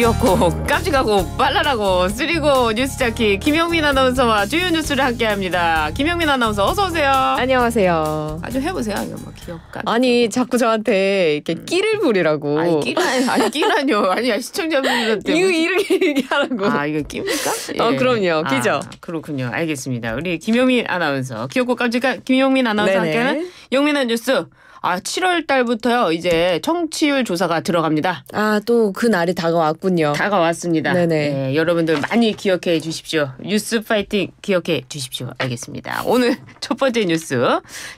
귀엽고 깜찍하고 빨랄하고 쓰리고 뉴스 자키 김영민 아나운서와 주요 뉴스를 함께합니다. 김영민 아나운서 어서 오세요. 안녕하세요. 아주 해보세요. 이거 막 귀엽다. 아니 자꾸 저한테 이렇게 음. 끼를 부리라고. 아니 끼라 아니 끼라뇨. 아니 시청자분들한테 이거 뭐. 이렇게 얘기하라고. 아 이거 끼입니까? 어, 예. 어 그럼요. 아, 끼죠. 아, 그렇군요. 알겠습니다. 우리 김영민 아나운서 귀엽고 깜찍한 김영민 아나운서 네네. 함께하는 영민한 뉴스. 아 7월 달부터요 이제 청취율 조사가 들어갑니다. 아또 그 날이 다가왔군요. 다가왔습니다. 네네. 네, 여러분들 많이 기억해 주십시오. 뉴스 파이팅 기억해 주십시오. 알겠습니다. 오늘 첫 번째 뉴스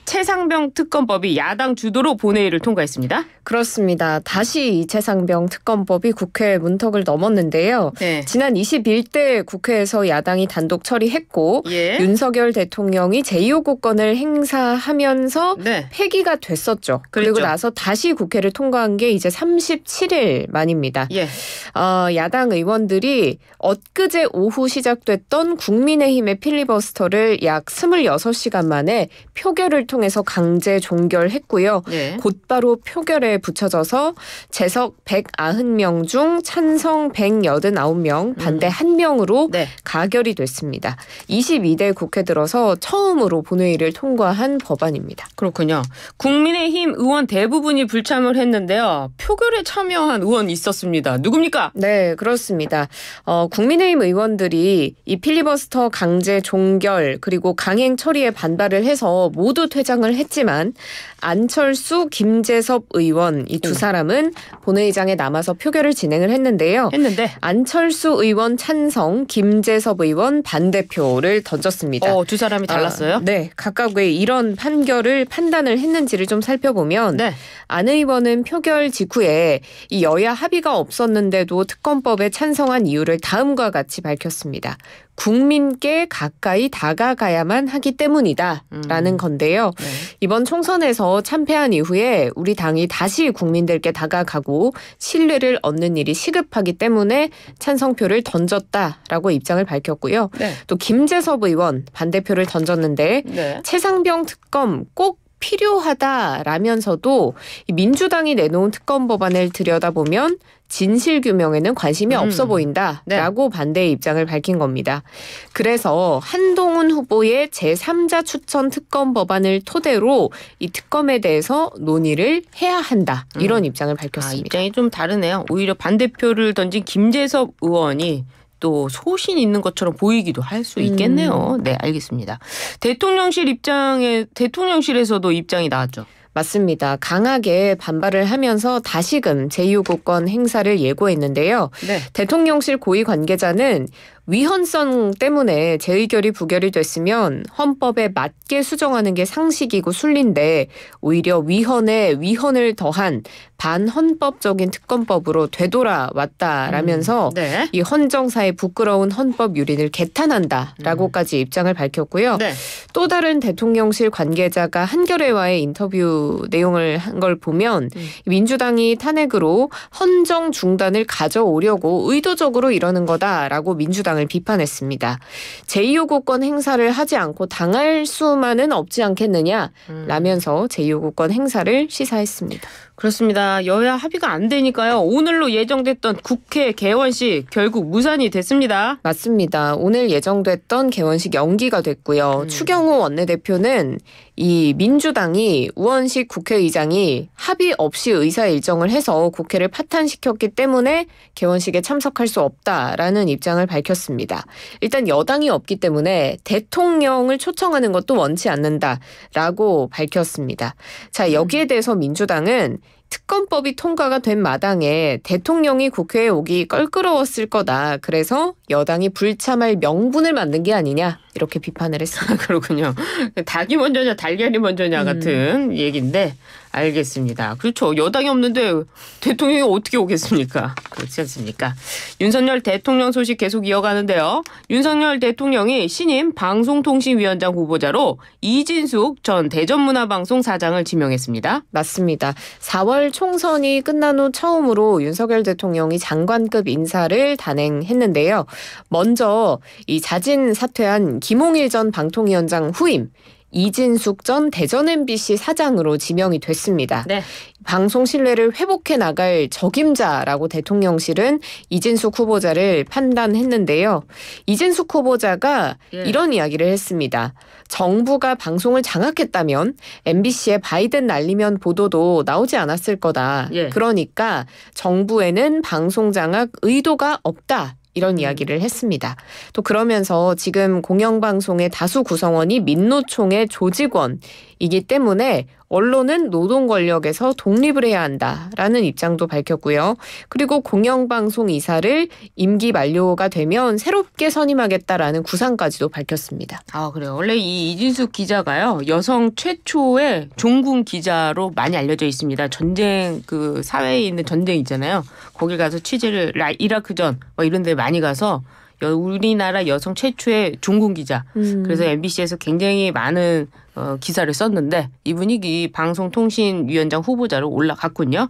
최상병 특검법이 야당 주도로 본회의를 통과했습니다. 그렇습니다. 다시 이 최상병 특검법이 국회 문턱을 넘었는데요. 네. 지난 21대 국회에서 야당이 단독 처리했고 예. 윤석열 대통령이 제2호 국권을 행사하면서 네. 폐기가 됐었. 있었죠. 그렇죠. 그리고 나서 다시 국회를 통과한 게 이제 37일 만입니다. 예. 어, 야당 의원들이 엊그제 오후 시작됐던 국민의힘의 필리버스터를 약 26시간 만에 표결을 통해서 강제 종결했고요. 예. 곧바로 표결에 붙여져서 재석 190명 중 찬성 189명, 음. 반대 음. 1명으로 네. 가결이 됐습니다. 22대 국회 들어서 처음으로 본회의를 통과한 법안입니다. 그렇군요. 국민의 국민의힘 의원 대부분이 불참을 했는데요. 표결에 참여한 의원 있었습니다. 누굽니까? 네, 그렇습니다. 어, 국민의힘 의원들이 이 필리버스터 강제 종결 그리고 강행 처리에 반발을 해서 모두 퇴장을 했지만 안철수, 김재섭 의원 이두 음. 사람은 본회의장에 남아서 표결을 진행을 했는데요. 했는데 안철수 의원 찬성, 김재섭 의원 반대표를 던졌습니다. 어, 두 사람이 아, 달랐어요? 아, 네, 각각 왜 이런 판결을 판단을 했는지를 좀 살펴. 살펴보면 네. 안 의원은 표결 직후에 이 여야 합의가 없었는데도 특검법에 찬성한 이유를 다음과 같이 밝혔습니다. 국민께 가까이 다가가야만 하기 때문이다라는 음. 건데요. 네. 이번 총선에서 참패한 이후에 우리 당이 다시 국민들께 다가가고 신뢰를 얻는 일이 시급하기 때문에 찬성표를 던졌다라고 입장을 밝혔고요. 네. 또 김재섭 의원 반대표를 던졌는데 네. 최상병 특검 꼭 필요하다라면서도 민주당이 내놓은 특검 법안을 들여다보면 진실 규명에는 관심이 음. 없어 보인다라고 네. 반대의 입장을 밝힌 겁니다. 그래서 한동훈 후보의 제3자 추천 특검 법안을 토대로 이 특검에 대해서 논의를 해야 한다 이런 음. 입장을 밝혔습니다. 아, 입장이 좀 다르네요. 오히려 반대표를 던진 김재섭 의원이 또 소신 있는 것처럼 보이기도 할수 음. 있겠네요. 음. 네, 알겠습니다. 대통령실 입장에 대통령실에서도 입장이 나왔죠. 맞습니다. 강하게 반발을 하면서 다시금 제6호국권 행사를 예고했는데요. 네. 대통령실 고위 관계자는 위헌성 때문에 재의결이 부결이 됐으면 헌법에 맞게 수정하는 게 상식이고 순리인데 오히려 위헌에 위헌을 더한 반헌법적인 특검법으로 되돌아왔다라면서 음, 네. 이 헌정사의 부끄러운 헌법 유린을 개탄한다라고까지 음. 입장을 밝혔고요. 네. 또 다른 대통령실 관계자가 한겨레와의 인터뷰 내용을 한 걸 보면 음. 민주당이 탄핵으로 헌정 중단을 가져오려고 의도적으로 이러는 거다라고 민주당 시장을 비판했습니다. 제2호국권 행사를 하지 않고 당할 수만은 없지 않겠느냐라면서 음. 제2호국권 행사를 시사했습니다. 그렇습니다. 여야 합의가 안 되니까요. 오늘로 예정됐던 국회 개원식 결국 무산이 됐습니다. 맞습니다. 오늘 예정됐던 개원식 연기가 됐고요. 음. 추경호 원내대표는 이 민주당이 우원식 국회의장이 합의 없이 의사 일정을 해서 국회를 파탄시켰기 때문에 개원식에 참석할 수 없다라는 입장을 밝혔습니다. 일단 여당이 없기 때문에 대통령을 초청하는 것도 원치 않는다라고 밝혔습니다. 자, 여기에 음. 대해서 민주당은 특검법이 통과가 된 마당에 대통령이 국회에 오기 껄끄러웠을 거다. 그래서 여당이 불참할 명분을 만든 게 아니냐. 이렇게 비판을 했어요 그렇군요. 그 닭이 먼저냐 달걀이 먼저냐 음. 같은 음. 얘기인데 알겠습니다. 그렇죠. 여당이 없는데 대통령이 어떻게 오겠습니까? 그렇지 않습니까? 윤석열 대통령 소식 계속 이어가는데요. 윤석열 대통령이 신임 방송통신위원장 후보자로 이진숙 전 대전문화방송 사장을 지명했습니다. 맞습니다. 4월 총선이 끝난 후 처음으로 윤석열 대통령이 장관급 인사를 단행했는데요. 먼저 이 자진 사퇴한 김홍일 전 방통위원장 후임 이진숙 전 대전 MBC 사장으로 지명이 됐습니다. 네. 방송 신뢰를 회복해 나갈 적임자라고 대통령실은 이진숙 후보자를 판단했는데요. 이진숙 후보자가 예. 이런 이야기를 했습니다. 정부가 방송을 장악했다면 MBC의 바이든 날리면 보도도 나오지 않았을 거다. 예. 그러니까 정부에는 방송 장악 의도가 없다. 이런 이야기를 했습니다. 또 그러면서 지금 공영방송의 다수 구성원이 민노총의 조직원 이기 때문에 언론은 노동 권력에서 독립을 해야 한다라는 입장도 밝혔고요. 그리고 공영방송 이사를 임기 만료가 되면 새롭게 선임하겠다라는 구상까지도 밝혔습니다. 아, 그래요. 원래 이 이진숙 기자가요. 여성 최초의 종군 기자로 많이 알려져 있습니다. 전쟁 그 사회에 있는 전쟁 있잖아요. 거기 가서 취재를 이라크전 뭐 이런 데 많이 가서 우리나라 여성 최초의 종군 기자. 음. 그래서 MBC에서 굉장히 많은 어, 기사를 썼는데 이분이 이 방송통신위원장 후보자로 올라갔군요.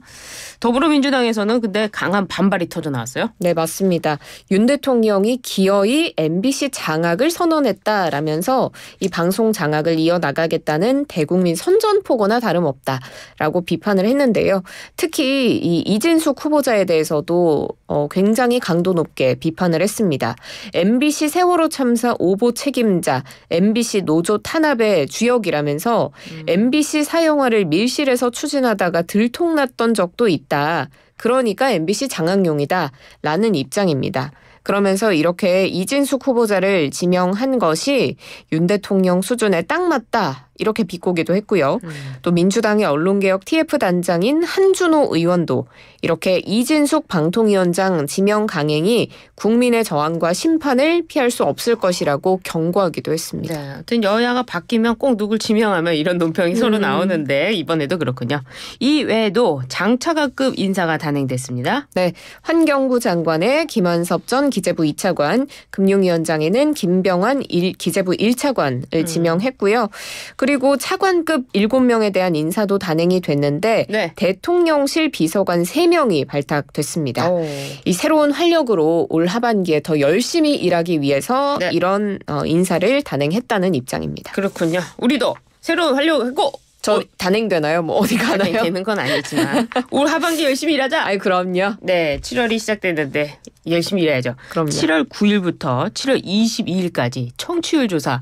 더불어민주당에서는 근데 강한 반발이 터져 나왔어요. 네, 맞습니다. 윤 대통령이 기어이 MBC 장악을 선언했다라면서 이 방송 장악을 이어나가겠다는 대국민 선전포고나 다름없다라고 비판을 했는데요. 특히 이 이진숙 후보자에 대해서도 어, 굉장히 강도 높게 비판을 했습니다. MBC 세월호 참사 오보 책임자, MBC 노조 탄압의 주요 개혁이라면서 음. MBC 사형화를 밀실에서 추진하다가 들통났던 적도 있다. 그러니까 MBC 장학용이다 라는 입장입니다. 그러면서 이렇게 이진숙 후보자를 지명한 것이 윤 대통령 수준에 딱 맞다. 이렇게 비꼬기도 했고요. 음. 또 민주당의 언론개혁 TF 단장인 한준호 의원도 이렇게 이진숙 방통위원장 지명 강행이 국민의 저항과 심판을 피할 수 없을 것이라고 경고하기도 했습니다. 네, 하여튼 여야가 바뀌면 꼭 누굴 지명하면 이런 논평이 서로 음. 나오는데 이번에도 그렇군요. 이 외에도 장차관급 인사가 단행됐습니다. 네, 환경부 장관의 김한섭 전 기재부 2차관, 금융위원장에는 김병환 일, 기재부 1차관을 음. 지명했고요. 그리고 차관급 7명에 대한 인사도 단행이 됐는데 네. 대통령실 비서관 3명이 발탁됐습니다. 오. 이 새로운 활력으로 올 하반기에 더 열심히 일하기 위해서 네. 이런 어, 인사를 단행했다는 입장입니다. 그렇군요. 우리도 새로운 활력하고 저 어, 단행되나요? 뭐 어디 가나요? 되는 건 아니지만 올 하반기 열심히 일하자. 아이 그럼요. 네, 7월이 시작됐는데 열심히 일해야죠. 그럼요. 7월 9일부터 7월 22일까지 청취율 조사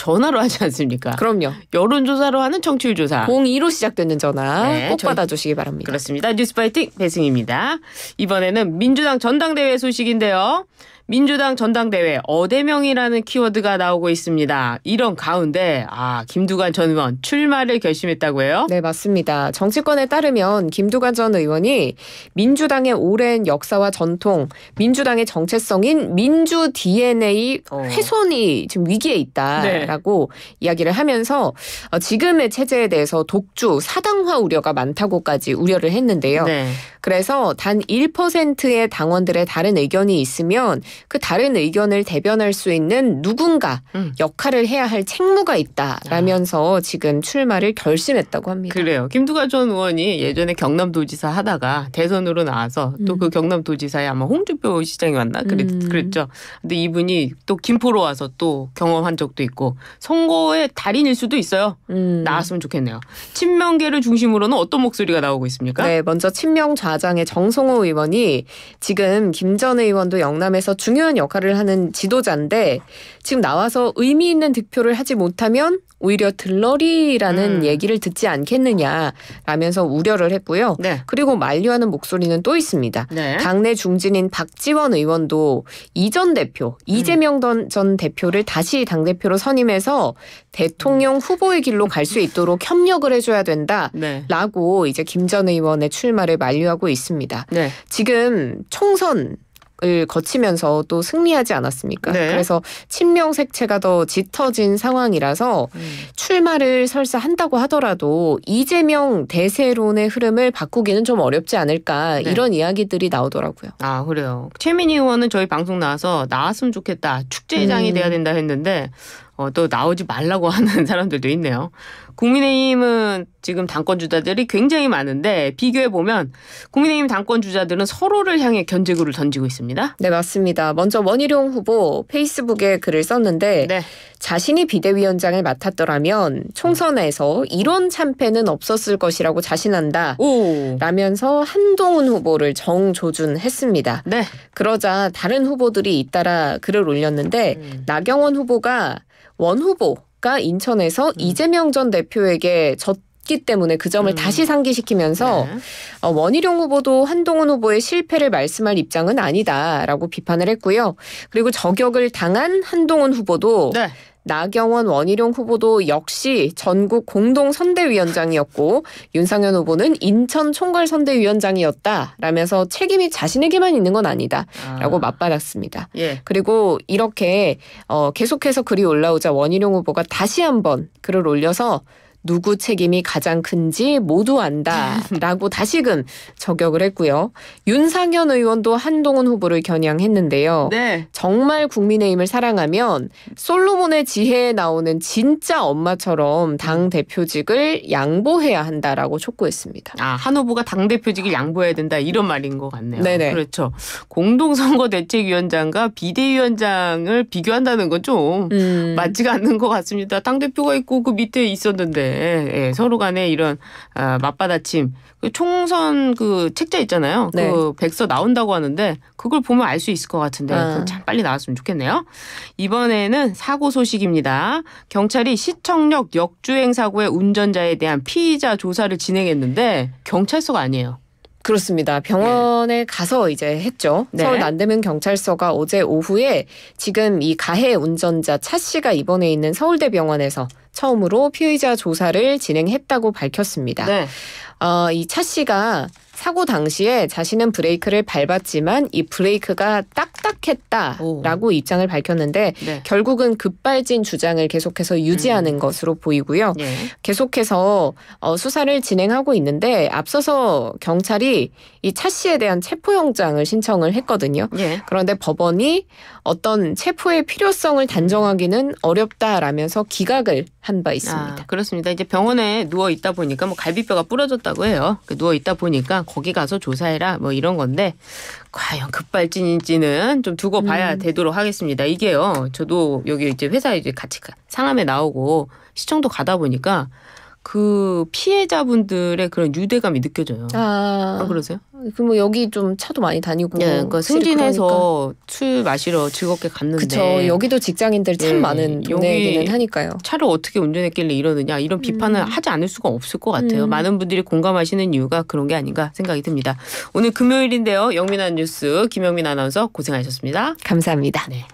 전화로 하지 않습니까? 그럼요. 여론조사로 하는 청취율 조사. 02로 시작되는 전화 네, 꼭 저희... 받아주시기 바랍니다. 그렇습니다. 뉴스 파이팅 배승입니다. 이번에는 민주당 전당대회 소식인데요. 민주당 전당대회 어대명이라는 키워드가 나오고 있습니다. 이런 가운데 아 김두관 전 의원 출마를 결심했다고 해요? 네 맞습니다. 정치권에 따르면 김두관 전 의원이 민주당의 오랜 역사와 전통, 민주당의 정체성인 민주 DNA 어. 훼손이 지금 위기에 있다라고 네. 이야기를 하면서 어, 지금의 체제에 대해서 독주, 사당화 우려가 많다고까지 우려를 했는데요. 네. 그래서 단 1%의 당원들의 다른 의견이 있으면 그 다른 의견을 대변할 수 있는 누군가 음. 역할을 해야 할 책무가 있다라면서 아. 지금 출마를 결심했다고 합니다. 그래요. 김두가 전 의원이 예전에 경남도지사 하다가 대선으로 나와서 또그 음. 경남도지사에 아마 홍준표 시장이 왔나 그랬, 음. 그랬죠. 근데 이분이 또 김포로 와서 또 경험한 적도 있고 선거의 달인일 수도 있어요. 음. 나왔으면 좋겠네요. 친명계를 중심으로는 어떤 목소리가 나오고 있습니까? 네, 먼저 친명 좌 4장의 정성호 의원이 지금 김 전 의원도 영남에서 중요한 역할을 하는 지도자인데 지금 나와서 의미 있는 득표를 하지 못하면 오히려 들러리라는 음. 얘기를 듣지 않겠느냐라면서 우려를 했고요. 네. 그리고 만류하는 목소리는 또 있습니다. 네. 당내 중진인 박지원 의원도 이전 대표 음. 이재명 음. 전 대표를 다시 당 대표로 선임해서 대통령 음. 후보의 길로 갈 수 있도록 협력을 해줘야 된다라고 네. 이제 김 전 의원의 출마를 만류하고. 하고 있습니다. 네. 지금 총선 을 거치면서 또 승리하지 않았습니까? 네. 그래서 친명 색채가 더 짙어진 상황이라서 음. 출마를 설사 한다고 하더라도 이재명 대세론의 흐름을 바꾸기는 좀 어렵지 않을까 네. 이런 이야기들이 나오더라고요. 아 그래요. 최민희 의원은 저희 방송 나와서 나왔으면 좋겠다 축제장이 음. 돼야 된다 했는데 어, 또 나오지 말라고 하는 사람들도 있네요. 국민의힘은 지금 당권 주자들이 굉장히 많은데 비교해 보면 국민의힘 당권 주자들은 서로를 향해 견제구를 던지고 있습니다. 네 맞습니다. 먼저 원희룡 후보 페이스북에 글을 썼는데 네. 자신이 비대위원장을 맡았더라면 총선에서 이런 참패는 없었을 것이라고 자신한다. 오. 라면서 한동훈 후보를 정조준했습니다. 네. 그러자 다른 후보들이 잇따라 글을 올렸는데 음. 나경원 후보가 원 후보가 인천에서 음. 이재명 전 대표에게 졌기 때문에 그 점을 음. 다시 상기시키면서 네. 어, 원희룡 후보도 한동훈 후보의 실패를 말씀할 입장은 아니다라고 비판을 했고요. 그리고 저격을 당한 한동훈 후보도 네. 나경원 원희룡 후보도 역시 전국 공동 선대위원장이었고 윤상현 후보는 인천 총괄 선대위원장이었다라면서 책임이 자신에게만 있는 건 아니다라고 아. 맞받았습니다. 예. 그리고 이렇게 어, 계속해서 글이 올라오자 원희룡 후보가 다시 한번 글을 올려서 누구 책임이 가장 큰지 모두 안다라고 다시금 저격을 했고요. 윤상현 의원도 한동훈 후보를 겨냥했는데요. 네. 정말 국민의힘을 사랑하면 솔로몬의 지혜에 나오는 진짜 엄마처럼 당 대표직을 양보해야 한다라고 촉구했습니다. 아, 한 후보가 당 대표직을 양보해야 된다 이런 말인 것 같네요. 네네. 그렇죠. 공동선거 대책위원장과 비대위원장을 비교한다는 건좀 음. 맞지가 않는 것 같습니다. 당 대표가 있고 그 밑에 있었는데 예, 예, 서로 간에 이런 아, 맞받아침 그 총선 그 책자 있잖아요. 그 네. 그 백서 나온다고 하는데 그걸 보면 알 수 있을 것 같은데 아. 참 빨리 나왔으면 좋겠네요. 이번에는 사고 소식입니다. 경찰이 시청역 역주행 사고의 운전자에 대한 피의자 조사를 진행했는데 경찰서가 아니에요. 그렇습니다. 병원에 네. 가서 이제 했죠. 네. 서울 난대문 경찰서가 어제 오후에 지금 이 가해 운전자 차 씨가 입원해 있는 서울대병원에서 처음으로 피의자 조사를 진행했다고 밝혔습니다. 네. 어, 이 차 씨가 사고 당시에 자신은 브레이크를 밟았지만 이 브레이크가 딱딱했다라고 오. 입장을 밝혔는데 네. 결국은 급발진 주장을 계속해서 유지하는 음. 것으로 보이고요. 예. 계속해서 어, 수사를 진행하고 있는데 앞서서 경찰이 이 차 씨에 대한 체포영장을 신청을 했거든요. 예. 그런데 법원이 어떤 체포의 필요성을 단정하기는 어렵다라면서 기각을 한 바 있습니다. 아, 그렇습니다. 이제 병원에 누워 있다 보니까 뭐 갈비뼈가 부러졌다고 해요. 그 누워 있다 보니까 거기 가서 조사해라 뭐 이런 건데 과연 급발진인지는 좀 두고 봐야 음. 되도록 하겠습니다. 이게요. 저도 여기 이제 회사 이제 같이 상암에 나오고 시청도 가다 보니까 그 피해자분들의 그런 유대감이 느껴져요. 아, 안 아, 그러세요? 그뭐 여기 좀 차도 많이 다니고 예, 그러니까 뭐 승진해서 술 마시러 즐겁게 갔는데 그쵸 여기도 직장인들참 예, 많은 동네이기는 하니까요. 차를 어떻게 운전했길래 이러느냐 이런 비판을 음. 하지 않을 수가 없을 것 같아요. 음. 많은 분들이 공감하시는 이유가 그런 게 아닌가 생각이 듭니다. 오늘 금요일인데요. 영민한 뉴스 김영민 아나운서 고생하셨습니다. 감사합니다. 네.